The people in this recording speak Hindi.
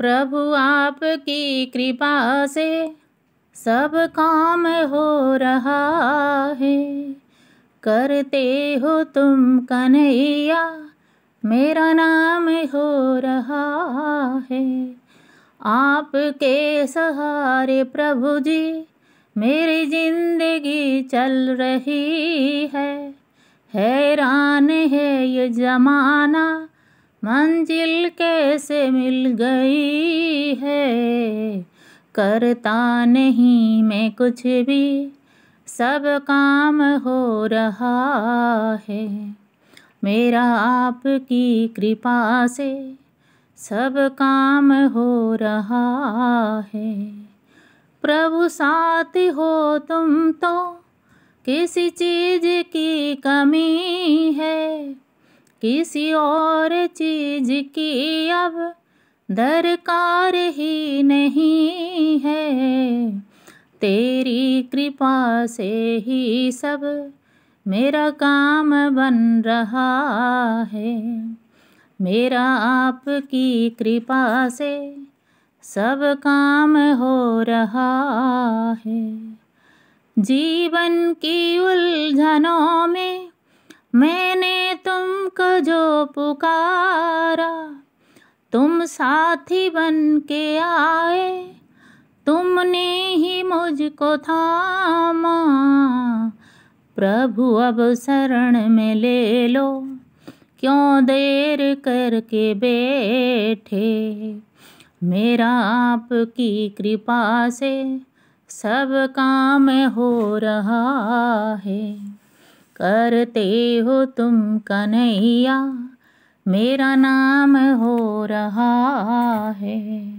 प्रभु आपकी कृपा से सब काम हो रहा है करते हो तुम कन्हैया मेरा नाम हो रहा है आपके सहारे प्रभु जी मेरी जिंदगी चल रही है हैरान है ये जमाना मंजिल कैसे मिल गई है करता नहीं मैं कुछ भी सब काम हो रहा है मेरा आपकी कृपा से सब काम हो रहा है प्रभु साथ हो तुम तो किसी चीज़ की कमी है किसी और चीज की अब दरकार ही नहीं है तेरी कृपा से ही सब मेरा काम बन रहा है मेरा आपकी कृपा से सब काम हो रहा है जीवन की उलझनों में मैंने पुकारा तुम साथी बन के आए तुमने ही मुझको थामा प्रभु अब शरण में ले लो क्यों देर करके बैठे मेरा आपकी कृपा से सब काम हो रहा है करते हो तुम कन्हैया मेरा नाम हो रहा है